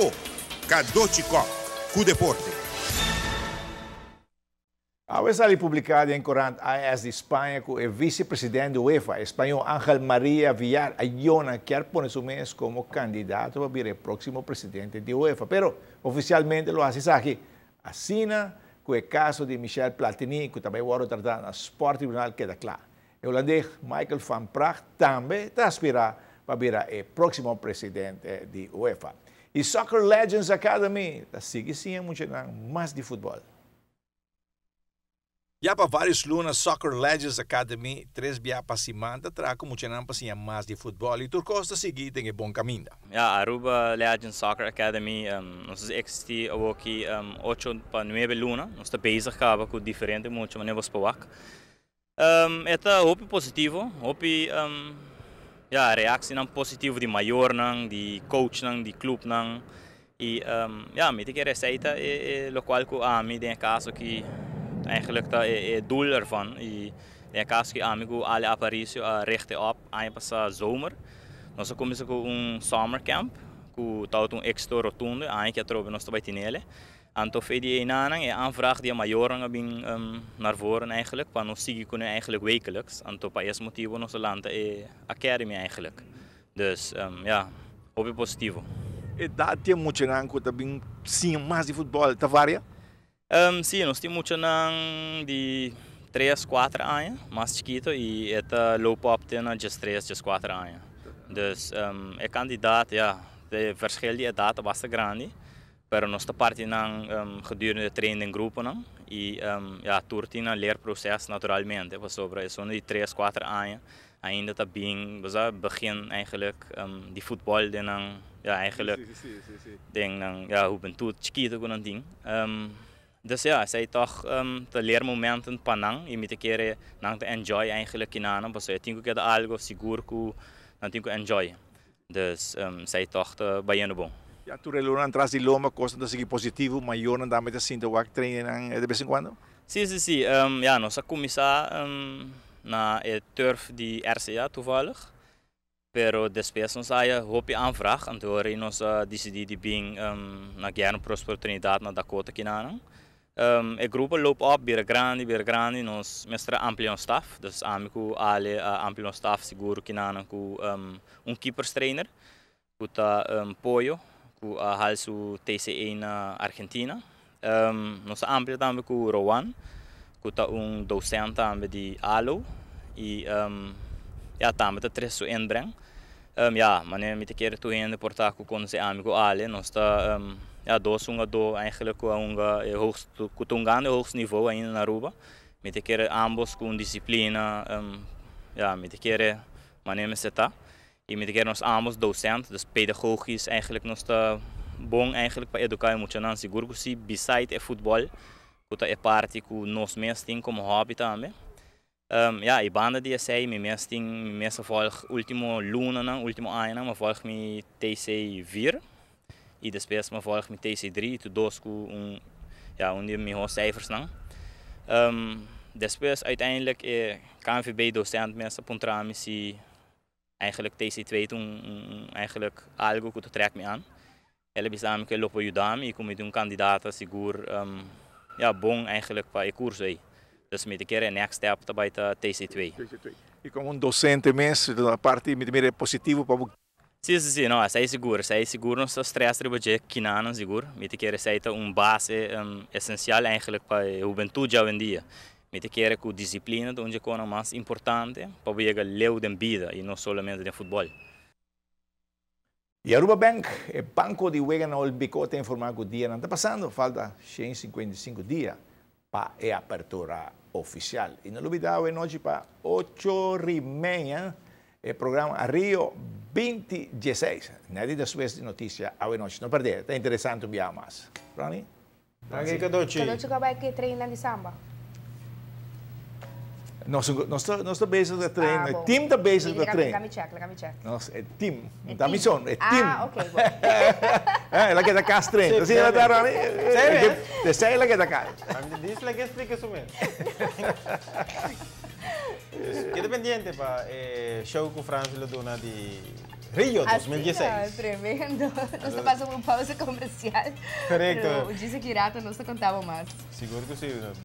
O Cadu Cu Deporte. Ao estar publicado em Corante AES de Espanha, o vice-presidente da UEFA espanhol Ángel Maria Villar Ayona quer pôr-se mês como candidato para vir o próximo presidente da UEFA, pero oficialmente lo hace aqui. Assina que o caso de Michel Platini, que também agora tratar no Sport Tribunal, queda claro. O holandês Michael van Praag também está a para virar o próximo presidente de UEFA e Soccer Legends Academy, da SIG sim é muito mais de futebol. para vários lunas Soccer Legends Academy, três biapa simanda, traco muchenan pa siya de futebol e turcosta sigi tem é bom caminho. Yeah, Aruba Legends Soccer Academy, um, nós existi aqui um, oito para nove lunas, nós está bezig kaba com diferente muito manevras para wak. Um, eta é hopi positivo, hopi um, ja, reactie nam positief de die nam, die coach die de clube nam. Ehm, um, ja, met die receita is e local ku ami den caso ki eigenlijk dat is eh, e eh, doel ervan. E denk caso ki ku alle aparicio a eh, rechte op aan passa zomer. kom is com um summer camp, com tal um extra rotundo, aí que a trobe nós trabalhamos nele aantal VDE-nanen en aanvraag die majoren bin, um, ehm, naar voren eigenlijk. Want ons we kunnen eigenlijk wekelijks. Aantal paes motivo onze land eh, academy eigenlijk. Dus um, ja, hoop eh, je positivo. E da te mucho nan ko ta bin sim mais de futebol, ta varia? Um, sim, nós temos 3, 4 anos, mais chiquito e eta loopt op na just 3, just 4 anos. Dus um, een kandidaat, ja, de verschillende data basta grande para parte nan um, ehm, gedurende training groepen não e um, já turtina ler processo naturalmente was is isso de 3 4 anos ainda tá being was begin eigenlijk um, die voetbal den dan ja eigenlijk ding dan ja hoe ben tot chiquito kon dan ding um, dus ja zij toch um, de leermomenten panang moet een keer eh, nang te enjoy eigenlijk in aan was ik denk dat algo sigurku, que dan denk enjoy dus um, zij toch eh, bij een we tú relunan tras de loma, cosas de seguir positivo, mayor andamos de cinta, walk training ¿eh? de vez en cuando? Sim, Sí, sí, Um, ja, nós começar um, na eh, turf die RCA toevallig. Pero depois ons aí hopi aanvraag en door in ons uh, die bing um, na Guerra Prosper Trinidad na Dakota kinanang. Um, e grupo loop op, Bira Grande, Bira Grande, nós mestre amplion staff, dus amico ale uh, eh, amplion staff seguro kinanang ku um, um keepers trainer, kuta um, Poyo, ku a ah, halsu TC1 e Argentina. Um, nossa amplia também com Rowan, que está um docente também de ALO e um, já também está três em branco. Um, ja, maar met de keer toen in de portaal kon ze aan me alle. Nog sta, um, ja, dos unga do eigenlijk unga e hoogst, kutungan de hoogste niveau in Aruba. Met de keer ambos kun discipline, um, ja, met de keer, maar neem ze daar iedere keer ons amos docent, dus pedagogisch eigenlijk ons eh, bon eigenlijk bij educar muito não seguro que se beside é futebol que é parte que nós hobby um, ja, ik banda die sei me mes tem me mes volg luna na ultimo ano me volg me TC 4 de depois me volg me TC 3 to dois com ja onde me ho cijfers na um, ehm, uiteindelijk eh, KNVB docent mensen pontrami eigenlijk TC2 toen mm, eigenlijk algo goed trek me aan. Elbi samen ke lopen judami, ik kom met een kandidaat sigur um, ja bon eigenlijk qua ik koers wij. Dus met de keer next step te bij de TC2. TC2. E como um docente mesmo, a parte é positivo para nou, Sim, sim, sim, não, sai seguro, sai seguro, não se estressa de budget, que não, seguro. Mete que receita um base um, essencial, eigenlijk, para a juventude hoje em dia. que quer com disciplina, onde é a mais importante para chegar leu de vida e não somente de futebol. E Aruba Bank, o banco de Wigan ao Bicote informar que o dia não está passando, falta 155 dias para a apertura oficial. E não olvidar, hoje para 8 e meia, o programa Rio 2016. Nada da de notícia hoje, não perder, está interessante o mais. Ronnie? Tá aqui, Cadote. Cadote, como é que treina de samba? Nosso, nosso, nosso base de train, ah, bom. team da base de train. Let me check, let me check. Nossa, é team, é da missão, é team. Ah, ok, bom. é, ela quer da casa train. Você ela tá ali. Você sai ela que está casa. Diz lá que explica isso mesmo. Queda pendiente para eh, show com o França Lodona de Rio 2016. Ah, ó, ah, tremendo. Nós passamos uma pausa comercial. Correto. O dice não se contava mais. Seguro que sim.